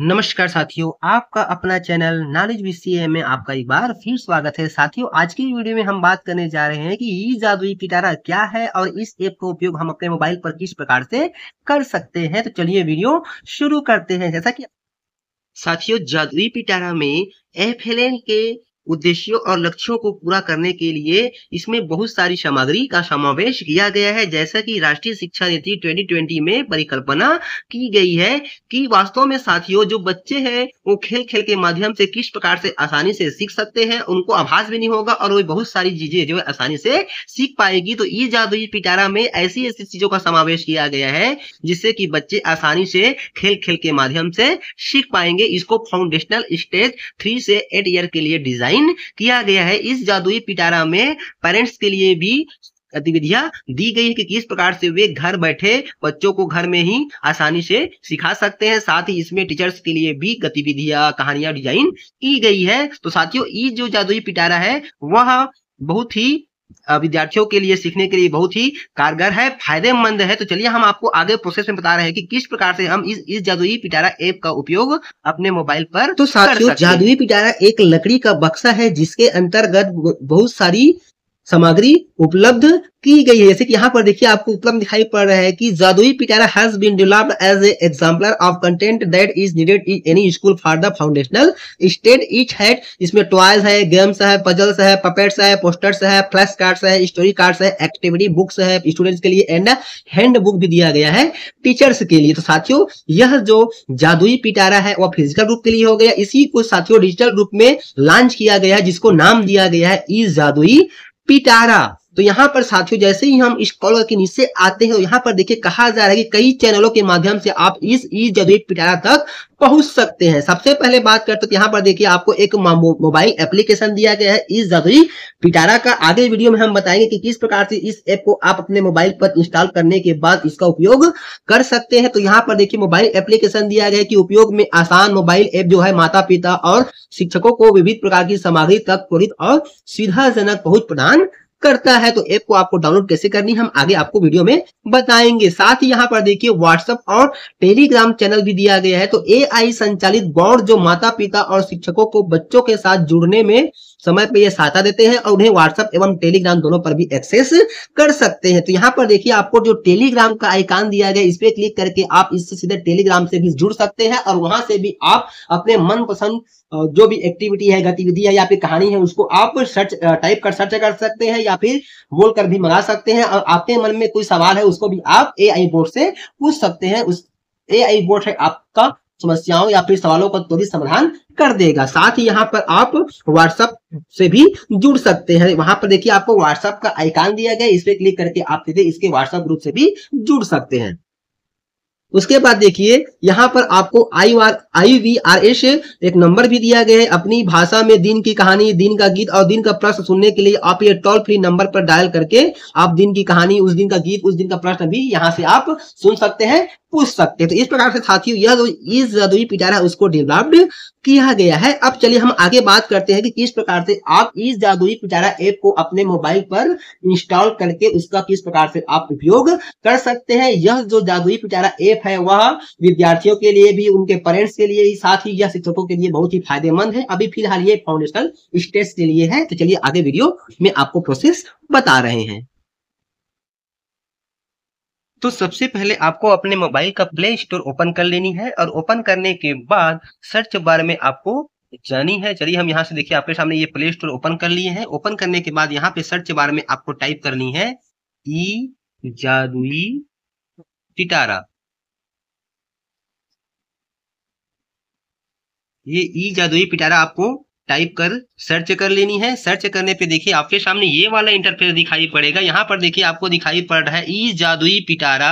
नमस्कार साथियों आपका अपना चैनल नॉलेज बीसीए में आपका एक बार फिर स्वागत है साथियों आज की वीडियो में हम बात करने जा रहे हैं कि ई जादुई पिटारा क्या है और इस ऐप का उपयोग हम अपने मोबाइल पर किस प्रकार से कर सकते हैं तो चलिए वीडियो शुरू करते हैं जैसा कि साथियों जादुई पिटारा में एफ के उद्देश्यों और लक्ष्यों को पूरा करने के लिए इसमें बहुत सारी सामग्री का समावेश किया गया है जैसा कि राष्ट्रीय शिक्षा नीति 2020 में परिकल्पना की गई है कि वास्तव में साथियों जो बच्चे हैं वो खेल खेल के माध्यम से किस प्रकार से आसानी से सीख सकते हैं उनको आभास भी नहीं होगा और वो बहुत सारी चीजें जो है आसानी से सीख पाएगी तो ई जादुई पिटारा में ऐसी ऐसी चीजों का समावेश किया गया है जिससे कि बच्चे आसानी से खेल खेल के माध्यम से सीख पाएंगे इसको फाउंडेशनल स्टेज थ्री से एट ईयर के लिए डिजाइन डिजाइन किया गया है इस जादुई पिटारा में पेरेंट्स के लिए भी गतिविधियां दी गई है कि किस प्रकार से वे घर बैठे बच्चों को घर में ही आसानी से सिखा सकते हैं साथ ही इसमें टीचर्स के लिए भी गतिविधियां कहानियां डिजाइन की गई है तो साथियों ये जो जादुई पिटारा है वह बहुत ही विद्यार्थियों के लिए सीखने के लिए बहुत ही कारगर है फायदेमंद है तो चलिए हम आपको आगे प्रोसेस में बता रहे हैं कि किस प्रकार से हम इस इस जादुई पिटारा ऐप का उपयोग अपने मोबाइल पर तो साथियों जादुई पिटारा एक लकड़ी का बक्सा है जिसके अंतर्गत बहुत सारी सामग्री उपलब्ध की गई है जैसे कि यहाँ पर देखिए आपको उपलब्ध दिखाई पड़ रहा है कि Jadui Pitara has been developed as a exemplar of content that is needed in any school for the foundational state each had इसमें टॉयज है गेम्स है पजल्स है पपेट्स है पोस्टर्स है फ्लैश कार्ड्स है स्टोरी कार्ड्स है एक्टिविटी बुक्स है students के लिए एंड हैंड बुक भी दिया गया है टीचर्स के लिए तो साथियों यह जो जादुई पिटारा है वह फिजिकल रूप के लिए हो गया इसी को साथियों डिजिटल रूप में लॉन्च किया गया है जिसको नाम दिया गया है ई जादुई पिटारा तो यहाँ पर साथियों जैसे ही हम कॉल के नीचे आते हैं तो यहाँ पर देखिए कहा जा रहा है कि कई चैनलों के माध्यम से आप इस ई जदवी पिटारा तक पहुंच सकते हैं सबसे पहले बात करते तो यहाँ पर देखिए आपको एक मोबाइल एप्लीकेशन दिया गया है इस जदवी पिटारा का आगे वीडियो में हम बताएंगे कि किस प्रकार से इस ऐप को आप अपने मोबाइल पर इंस्टॉल करने के बाद इसका उपयोग कर सकते हैं तो यहाँ पर देखिए मोबाइल एप्लीकेशन दिया गया है कि उपयोग में आसान मोबाइल ऐप जो है माता पिता और शिक्षकों को विभिन्न प्रकार की सामग्री तक त्वरित और सुविधाजनक पहुंच प्रदान करता है तो ऐप को आपको डाउनलोड कैसे करनी हम आगे आपको वीडियो में बताएंगे साथ ही यहाँ पर देखिए व्हाट्सअप और टेलीग्राम चैनल भी दिया गया है तो ए संचालित बोर्ड जो माता पिता और शिक्षकों को बच्चों के साथ जुड़ने में समय पे ये साता देते हैं और उन्हें व्हाट्सएप एवं टेलीग्राम दोनों पर भी एक्सेस कर सकते हैं तो यहाँ पर देखिए आपको जो टेलीग्राम का आइकान दिया गया इस पे क्लिक करके आप इससे सीधे टेलीग्राम से भी जुड़ सकते हैं और वहां से भी आप अपने मनपसंद जो भी एक्टिविटी है गतिविधि है या फिर कहानी है उसको आप सर्च टाइप कर सर्च कर सकते हैं या फिर बोल कर भी मंगा सकते हैं और आपके मन में कोई सवाल है उसको भी आप ए आई बोर्ड से पूछ सकते हैं उस ए आई बोर्ड है आपका समस्याओं या फिर सवालों का त्वरित समाधान कर देगा साथ ही यहाँ पर आप व्हाट्सएप से भी जुड़ सकते हैं वहां पर देखिए आपको व्हाट्सएप का आइकान दिया गया इस पर क्लिक करके आप सीधे इसके व्हाट्सएप ग्रुप से भी जुड़ सकते हैं उसके बाद देखिए यहाँ पर आपको I R I V R S एक नंबर भी दिया गया है अपनी भाषा में दिन की कहानी दिन का गीत और दिन का प्रश्न सुनने के लिए आप ये टोल फ्री नंबर पर डायल करके आप दिन की कहानी उस दिन का गीत उस दिन का प्रश्न भी यहाँ से आप सुन सकते हैं पूछ सकते हैं तो इस प्रकार से साथियों यह जो इस जादुई पिटारा उसको डेवलप्ड किया गया है अब चलिए हम आगे बात करते हैं कि किस प्रकार से आप इस जादुई पिटारा ऐप को अपने मोबाइल पर इंस्टॉल करके उसका किस प्रकार से आप उपयोग कर सकते हैं यह जो जादुई पिटारा ऐप है वह विद्यार्थियों के लिए भी उनके पेरेंट्स के लिए ही साथ ही यह शिक्षकों के लिए बहुत ही फायदेमंद है अभी फिलहाल ये फाउंडेशनल स्टेज के लिए है तो चलिए आगे वीडियो में आपको प्रोसेस बता रहे हैं तो सबसे पहले आपको अपने मोबाइल का प्ले स्टोर ओपन कर लेनी है और ओपन करने के बाद सर्च बार में आपको जानी है चलिए हम यहाँ से देखिए आपके सामने ये प्ले स्टोर ओपन कर लिए हैं ओपन करने के बाद यहाँ पे सर्च बार में आपको टाइप करनी है ई जादुई पिटारा ये ई जादुई पिटारा आपको टाइप कर सर्च कर लेनी है सर्च करने पे देखिए आपके सामने ये वाला इंटरफेस दिखाई पड़ेगा यहाँ पर देखिए आपको दिखाई पड़ रहा है ई e Jadui Pitara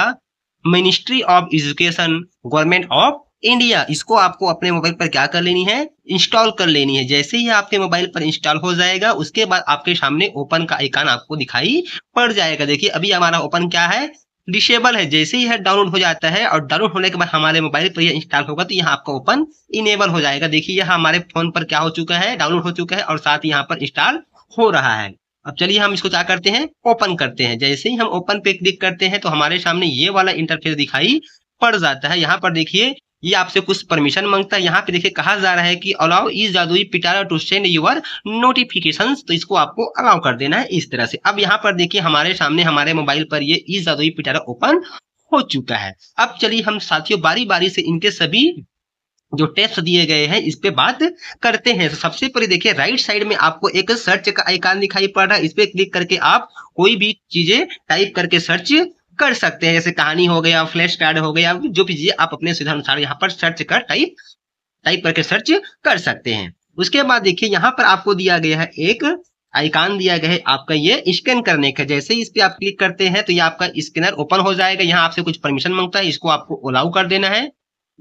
ministry of education government of India इसको आपको अपने मोबाइल पर क्या कर लेनी है इंस्टॉल कर लेनी है जैसे ही आपके मोबाइल पर इंस्टॉल हो जाएगा उसके बाद आपके सामने ओपन का आइकन आपको दिखाई पड़ जाएगा देखिए अभी हमारा ओपन क्या है डिसेबल है जैसे ही है डाउनलोड हो जाता है और डाउनलोड होने के बाद हमारे मोबाइल पर यह इंस्टॉल होगा तो यहाँ आपका ओपन इनेबल हो जाएगा देखिए यह हमारे फोन पर क्या हो चुका है डाउनलोड हो चुका है और साथ ही यहाँ पर इंस्टॉल हो रहा है अब चलिए हम इसको क्या करते हैं ओपन करते हैं जैसे ही हम ओपन पे क्लिक करते हैं तो हमारे सामने ये वाला इंटरफेस दिखाई पड़ जाता है यहाँ पर देखिए ये आपसे कुछ परमिशन मांगता है यहाँ पे देखिए कहा जा रहा है कि अलाउ इस जादुई पिटारा टू सेंड यूर नोटिफिकेशन तो इसको आपको अलाउ कर देना है इस तरह से अब यहाँ पर देखिए हमारे सामने हमारे मोबाइल पर ये इस जादुई पिटारा ओपन हो चुका है अब चलिए हम साथियों बारी बारी से इनके सभी जो टेस्ट दिए गए हैं इस पे बात करते हैं तो सबसे पहले देखिए राइट साइड में आपको एक सर्च का आइकन दिखाई पड़ रहा है इस पे क्लिक करके आप कोई भी चीजें टाइप करके सर्च कर सकते हैं जैसे कहानी हो गया फ्लैश कार्ड हो गया जो भी आप अपने सुविधा अनुसार यहाँ पर सर्च कर टाइप टाइप करके सर्च कर सकते हैं उसके बाद देखिए यहाँ पर आपको दिया गया है एक आइकान दिया गया है आपका ये स्कैन करने का जैसे इस पे आप क्लिक करते हैं तो ये आपका स्कैनर ओपन हो जाएगा यहाँ आपसे कुछ परमिशन मांगता है इसको आपको अलाउ कर देना है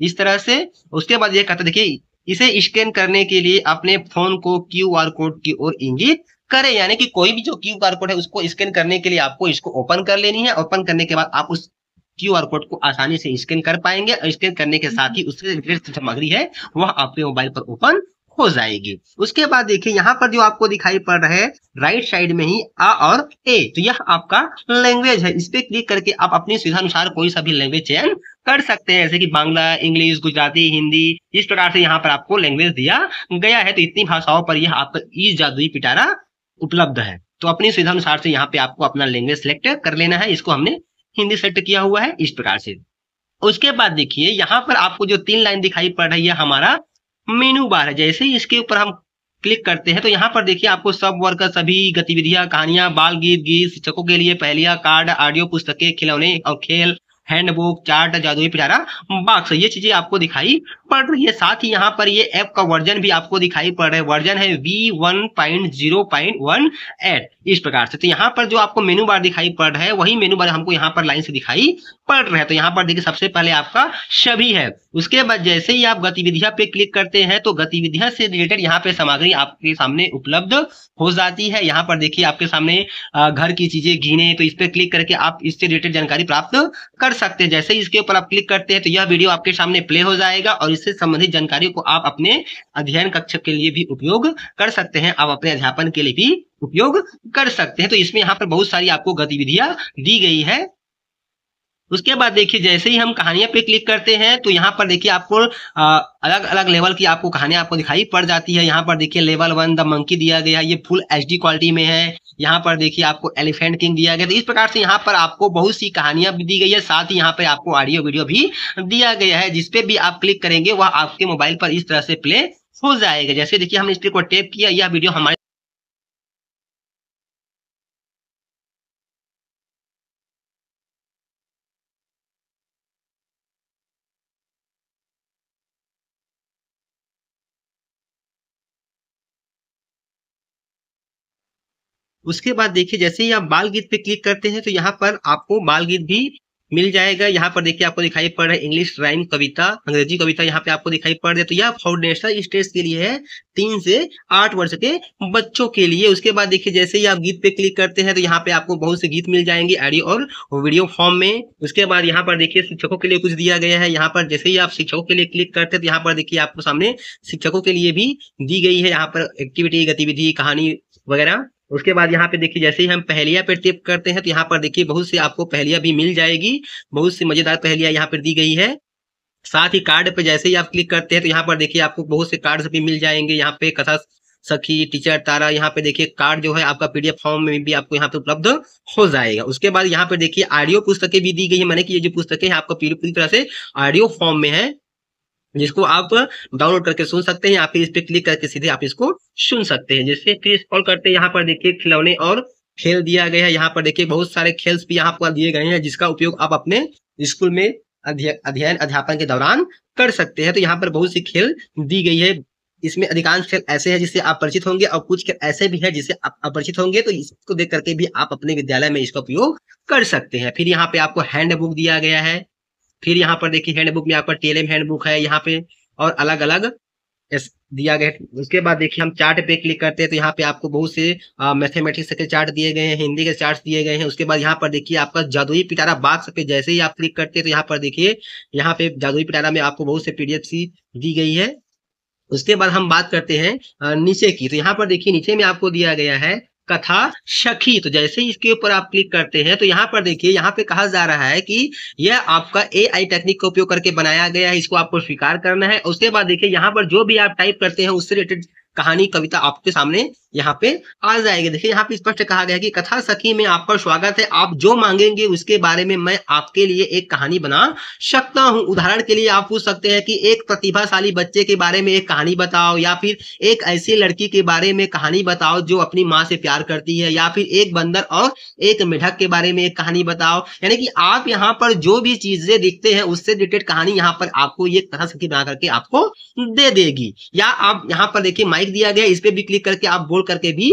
इस तरह से उसके बाद ये कहता देखिए इसे स्कैन करने के लिए अपने फोन को क्यू आर कोड की ओर इंगित करें यानी कि कोई भी जो क्यू आर कोड है उसको स्कैन करने के लिए आपको इसको ओपन कर लेनी है ओपन करने के बाद आप उस क्यू आर कोड को आसानी से स्कैन कर पाएंगे और स्कैन करने के साथ ही उसके रिलेटेड सामग्री है वह आपके मोबाइल पर ओपन हो जाएगी उसके बाद देखिए यहाँ पर जो आपको दिखाई पड़ रहा है राइट साइड में ही आ और ए तो यह आपका लैंग्वेज है इस पे क्लिक करके आप अपनी सुविधा अनुसार कोई सा भी लैंग्वेज चयन कर सकते हैं जैसे कि बांग्ला इंग्लिश गुजराती हिंदी इस प्रकार से यहाँ पर आपको लैंग्वेज दिया गया है तो इतनी भाषाओं पर यह आपका ईज जादुई पिटारा उपलब्ध है तो अपनी सुविधा अनुसार से यहाँ पे आपको अपना लैंग्वेज सेलेक्ट कर लेना है इसको हमने हिंदी सेलेक्ट किया हुआ है इस प्रकार से उसके बाद देखिए यहाँ पर आपको जो तीन लाइन दिखाई पड़ रही है हमारा मेनू बार है जैसे इसके ऊपर हम क्लिक करते हैं तो यहाँ पर देखिए आपको सब वर्ग का सभी गतिविधियां कहानियां बाल गीत गीत शिक्षकों के लिए पहलिया कार्ड ऑडियो पुस्तकें खिलौने और खेल हैंडबुक चार्ट जादुई पिटारा बाक्स ये चीजें आपको दिखाई पड़ रही है साथ ही यहाँ पर ये ऐप का वर्जन भी आपको दिखाई पड़ रहा है वर्जन है V one point zero point one eight इस प्रकार से तो यहाँ पर जो आपको मेनू बार दिखाई पड़ रहा है वही मेनू बार हमको यहाँ पर लाइन से दिखाई पड़ रहा है तो यहाँ पर देखिए सबसे पहले आपका सभी है उसके बाद जैसे ही आप गतिविधियां पे क्लिक करते हैं तो गतिविधियां से रिलेटेड यहाँ पे सामग्री आपके सामने उपलब्ध हो जाती है यहाँ पर देखिए आपके सामने घर की चीजें घिने तो इस पर क्लिक करके आप इससे रिलेटेड जानकारी प्राप्त कर सकते हैं जैसे ही इसके ऊपर आप क्लिक करते हैं तो यह वीडियो आपके सामने प्ले हो जाएगा और इससे संबंधित जानकारी को आप अपने अध्ययन कक्ष के लिए भी उपयोग कर सकते हैं आप अपने अध्यापन के लिए भी उपयोग कर सकते हैं तो इसमें यहाँ पर बहुत सारी आपको गतिविधियां दी गई है उसके बाद देखिए जैसे ही हम कहानियां पे क्लिक करते हैं तो यहाँ पर देखिए आपको अलग अलग लेवल की आपको कहानियां आपको दिखाई पड़ जाती है यहाँ पर देखिए लेवल वन द मंकी दिया गया है ये फुल एच क्वालिटी में है यहाँ पर देखिए आपको एलिफेंट किंग दिया गया तो इस प्रकार से यहाँ पर आपको बहुत सी कहानियां भी दी गई है साथ ही यहाँ पर आपको ऑडियो वीडियो भी दिया गया है जिसपे भी आप क्लिक करेंगे वह आपके मोबाइल पर इस तरह से प्ले हो जाएगा जैसे देखिए हमने इस पर टेप किया यह वीडियो हमारे उसके बाद देखिए जैसे ही आप बाल गीत पे क्लिक करते हैं तो यहाँ पर आपको बाल गीत भी मिल जाएगा यहाँ पर देखिए आपको दिखाई पड़ रहा है इंग्लिश राइम कविता अंग्रेजी कविता यहाँ पे आपको दिखाई पड़ रहा है तो यह फाउंडेशनल स्टेज के लिए है तीन से आठ वर्ष के बच्चों के लिए उसके बाद देखिए जैसे ही आप गीत पे क्लिक करते हैं तो यहाँ पे आपको बहुत से गीत मिल जाएंगे ऑडियो और वीडियो फॉर्म में उसके बाद यहाँ पर देखिए शिक्षकों के लिए कुछ दिया गया है यहाँ पर जैसे ही आप शिक्षकों के लिए क्लिक करते हैं तो यहाँ पर देखिए आपको सामने शिक्षकों के लिए भी दी गई है यहाँ पर एक्टिविटी गतिविधि कहानी वगैरह उसके बाद यहाँ पे देखिए जैसे ही हम पहलिया पर टिप करते हैं तो यहाँ पर देखिए बहुत सी आपको पहलिया भी मिल जाएगी बहुत सी मजेदार पहलिया यहाँ पर दी गई है साथ ही कार्ड पे जैसे ही आप क्लिक करते हैं तो यहाँ पर देखिए आपको बहुत से कार्ड भी मिल जाएंगे यहाँ पे कथा सखी टीचर तारा यहाँ पे देखिए कार्ड जो है आपका पीडीएफ फॉर्म में भी आपको यहाँ पे उपलब्ध हो जाएगा उसके बाद यहाँ पे देखिए ऑडियो पुस्तकें भी दी गई है मैंने कि ये जो पुस्तकें हैं आपका पूरी तरह से ऑडियो फॉर्म में है जिसको आप डाउनलोड करके सुन सकते हैं या फिर इस पर क्लिक करके सीधे आप इसको सुन सकते हैं जैसे फिर स्कॉल करते हैं यहाँ पर देखिए खिलौने और खेल दिया गया है यहाँ पर देखिए बहुत सारे खेल भी यहाँ पर दिए गए हैं जिसका उपयोग आप अपने स्कूल में अध्ययन अध्यापन के दौरान कर सकते हैं तो यहाँ पर बहुत सी खेल दी गई है इसमें अधिकांश खेल ऐसे हैं जिससे आप परिचित होंगे और कुछ खेल ऐसे भी हैं जिससे आप अपरिचित होंगे तो इसको देख करके भी आप अपने विद्यालय में इसका उपयोग कर सकते हैं फिर यहाँ पे आपको हैंड बुक दिया गया है फिर यहाँ पर देखिए हैंडबुक में यहाँ पर टीएलएम हैंडबुक है यहाँ पे और अलग अलग दिया गया उसके बाद देखिए हम चार्ट पे क्लिक करते हैं तो यहाँ पे आपको बहुत से मैथमेटिक्स के चार्ट दिए गए हैं हिंदी के चार्ट दिए गए हैं उसके बाद यहाँ पर देखिए आपका जादुई पिटारा बाक्स पे जैसे ही आप क्लिक करते हैं तो यहाँ पर देखिए यहाँ पे जादुई पिटारा में आपको बहुत से पीडीएफ सी दी गई है उसके बाद हम बात करते हैं नीचे की तो यहाँ पर देखिए नीचे में आपको दिया गया है कथा शखी तो जैसे ही इसके ऊपर आप क्लिक करते हैं तो यहाँ पर देखिए यहाँ पे कहा जा रहा है कि यह आपका एआई टेक्निक का उपयोग करके बनाया गया है इसको आपको स्वीकार करना है उसके बाद देखिए यहाँ पर जो भी आप टाइप करते हैं उससे रिलेटेड कहानी कविता आपके सामने यहाँ पे आ जाएंगे देखिए यहाँ पे स्पष्ट कहा गया कि कथा सखी में आपका स्वागत है आप जो मांगेंगे उसके बारे में मैं आपके लिए एक कहानी बना सकता हूँ उदाहरण के लिए आप पूछ सकते हैं कि एक प्रतिभाशाली बच्चे के बारे में एक कहानी बताओ या फिर एक ऐसी लड़की के बारे में कहानी बताओ जो अपनी माँ से प्यार करती है या फिर एक बंदर और एक मेढक के बारे में एक कहानी बताओ यानी कि आप यहाँ पर जो भी चीजें दिखते हैं उससे रिलेटेड कहानी यहाँ पर आपको ये कथा सखी बना करके आपको दे देगी या आप यहाँ पर देखिए माइक दिया गया इस पर भी क्लिक करके आप बोल फोन करके भी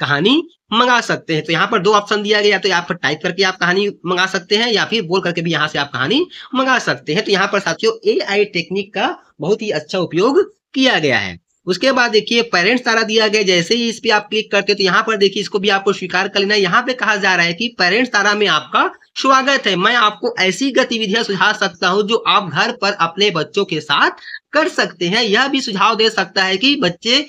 कहानी मंगा सकते हैं तो यहाँ पर दो ऑप्शन दिया गया तो यहाँ पर टाइप करके आप कहानी मंगा सकते हैं या फिर बोल करके भी यहाँ से आप कहानी मंगा सकते हैं तो यहाँ पर साथियों ए आई टेक्निक का बहुत ही अच्छा उपयोग किया गया है उसके बाद देखिए पेरेंट्स द्वारा दिया गया जैसे ही इस पर आप क्लिक करते हो तो यहाँ पर देखिए इसको भी आपको स्वीकार कर लेना है यहाँ पे कहा जा रहा है कि पेरेंट्स द्वारा में आपका स्वागत है मैं आपको ऐसी गतिविधियां सुझा सकता हूँ जो आप घर पर अपने बच्चों के साथ कर सकते हैं यह भी सुझाव दे सकता है कि बच्चे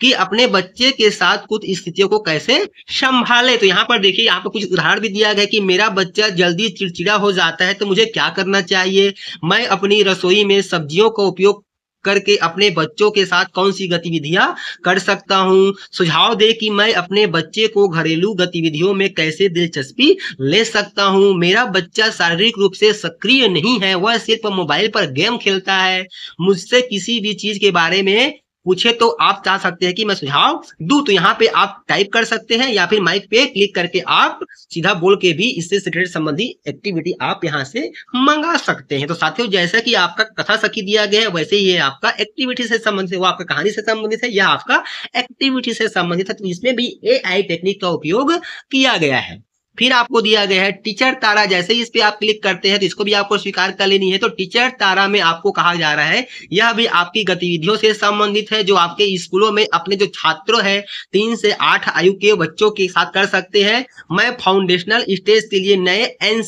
कि अपने बच्चे के साथ कुछ स्थितियों को कैसे संभाले तो यहाँ पर देखिए यहाँ पर कुछ उदाहरण भी दिया गया कि मेरा बच्चा जल्दी चिड़चिड़ा हो जाता है तो मुझे क्या करना चाहिए मैं अपनी रसोई में सब्जियों का उपयोग करके अपने बच्चों के साथ कौन सी गतिविधियां कर सकता हूं सुझाव दे कि मैं अपने बच्चे को घरेलू गतिविधियों में कैसे दिलचस्पी ले सकता हूं मेरा बच्चा शारीरिक रूप से सक्रिय नहीं है वह सिर्फ मोबाइल पर गेम खेलता है मुझसे किसी भी चीज के बारे में पूछे तो आप चाह सकते हैं कि मैं सुझाव दू तो यहाँ पे आप टाइप कर सकते हैं या फिर माइक पे क्लिक करके आप सीधा बोल के भी इससे रिलेटेड संबंधी एक्टिविटी आप यहाँ से मंगा सकते हैं तो साथियों जैसा कि आपका कथा सखी दिया गया है वैसे ही आपका एक्टिविटी से संबंधित है वो आपका कहानी से संबंधित है या आपका एक्टिविटी से संबंधित है तो इसमें भी ए टेक्निक का उपयोग किया गया है फिर आपको दिया गया है टीचर तारा जैसे ही इस पे आप क्लिक करते हैं तो इसको भी आपको स्वीकार कर लेनी है तो टीचर तारा में आपको कहा जा रहा है यह भी आपकी गतिविधियों से संबंधित है जो आपके स्कूलों में अपने जो छात्रों हैं तीन से आठ आयु के बच्चों के साथ कर सकते हैं मैं फाउंडेशनल स्टेज के लिए नए एन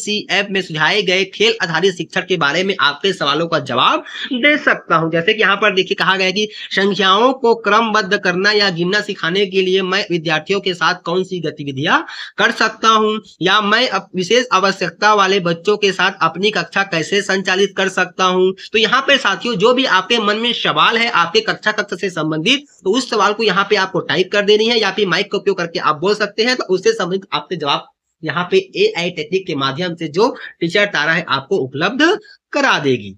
में सुझाए गए खेल आधारित शिक्षण के बारे में आपके सवालों का जवाब दे सकता हूँ जैसे कि यहाँ पर देखिए कहा गया कि संख्याओं को क्रमबद्ध करना या गिनना सिखाने के लिए मैं विद्यार्थियों के साथ कौन सी गतिविधियां कर सकता हूँ हूँ या मैं विशेष आवश्यकता वाले बच्चों के साथ अपनी कक्षा कैसे संचालित कर सकता हूँ तो यहाँ पे साथियों जो भी आपके मन में सवाल है आपके कक्षा कक्षा से संबंधित तो उस सवाल को यहाँ पे आपको टाइप कर देनी है या फिर माइक का उपयोग करके आप बोल सकते हैं तो उससे संबंधित आपके जवाब यहाँ पे ए आई टेक्निक के माध्यम से जो टीचर तारा है आपको उपलब्ध करा देगी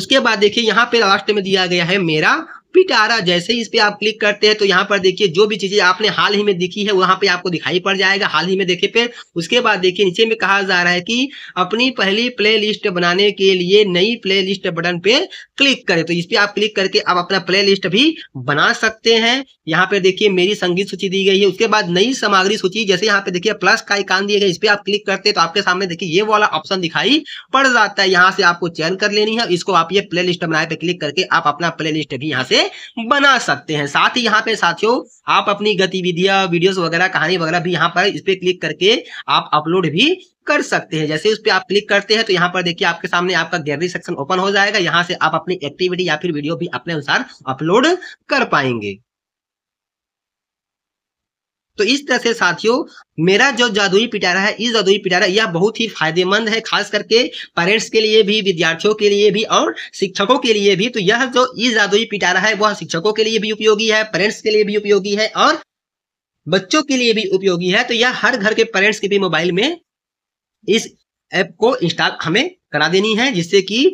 उसके बाद देखिए यहाँ पे लास्ट में दिया गया है मेरा पिटारा जैसे ही इस पर आप क्लिक करते हैं तो यहाँ पर देखिए जो भी चीज़ें आपने हाल ही में देखी है वहां पे आपको दिखाई पड़ जाएगा हाल ही में देखे पे उसके बाद देखिए नीचे में कहा जा रहा है कि अपनी पहली प्ले लिस्ट बनाने के लिए नई प्ले लिस्ट बटन पे क्लिक करें तो इस पर आप क्लिक करके आप अपना प्ले लिस्ट भी बना सकते हैं यहाँ पे देखिए मेरी संगीत सूची दी गई है उसके बाद नई सामग्री सूची जैसे यहाँ पे देखिए प्लस का आइकान दिए गए इस पर आप क्लिक करते हैं तो आपके सामने देखिए ये वाला ऑप्शन दिखाई पड़ जाता है यहाँ से आपको चयन कर लेनी है इसको आप ये प्ले लिस्ट बनाए पे क्लिक करके आप अपना प्ले लिस्ट भी यहाँ से बना सकते हैं साथ ही यहाँ पे साथियों आप अपनी गतिविधियां वीडियोस वगैरह कहानी वगैरह भी यहाँ पर इस पे क्लिक करके आप अपलोड भी कर सकते हैं जैसे उस पर आप क्लिक करते हैं तो यहाँ पर देखिए आपके सामने आपका गैलरी सेक्शन ओपन हो जाएगा यहाँ से आप अपनी एक्टिविटी या फिर वीडियो भी अपने अनुसार अपलोड कर पाएंगे तो इस तरह से साथियों मेरा जो जादुई पिटारा है इस जादुई पिटारा यह बहुत ही फायदेमंद है खास करके पेरेंट्स के लिए भी विद्यार्थियों के लिए भी और शिक्षकों के लिए भी तो यह जो इस जादुई पिटारा है वह शिक्षकों के लिए भी उपयोगी है पेरेंट्स के लिए भी उपयोगी है और बच्चों के लिए भी उपयोगी है तो यह हर घर के पेरेंट्स के भी मोबाइल में इस ऐप को इंस्टॉल हमें करा देनी है जिससे कि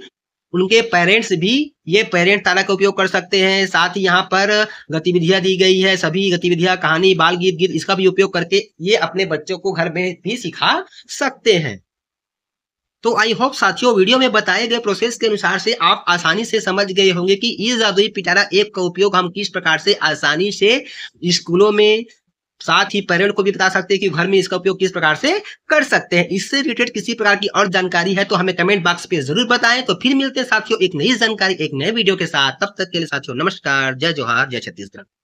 उनके पेरेंट्स भी ये पेरेंट तारा का उपयोग कर सकते हैं साथ ही यहाँ पर गतिविधियां दी गई है सभी गतिविधियां कहानी बाल गीत गीत इसका भी उपयोग करके ये अपने बच्चों को घर में भी सिखा सकते हैं तो आई होप साथियों वीडियो में बताए गए प्रोसेस के अनुसार से आप आसानी से समझ गए होंगे कि ई जादुई पिटारा ऐप का उपयोग हम किस प्रकार से आसानी से स्कूलों में साथ ही पेरेंट को भी बता सकते हैं कि घर में इसका उपयोग किस प्रकार से कर सकते हैं इससे रिलेटेड किसी प्रकार की और जानकारी है तो हमें कमेंट बॉक्स पे जरूर बताएं तो फिर मिलते हैं साथियों एक नई जानकारी एक नए वीडियो के साथ तब तक के लिए साथियों नमस्कार जय जोहार जय छत्तीसगढ़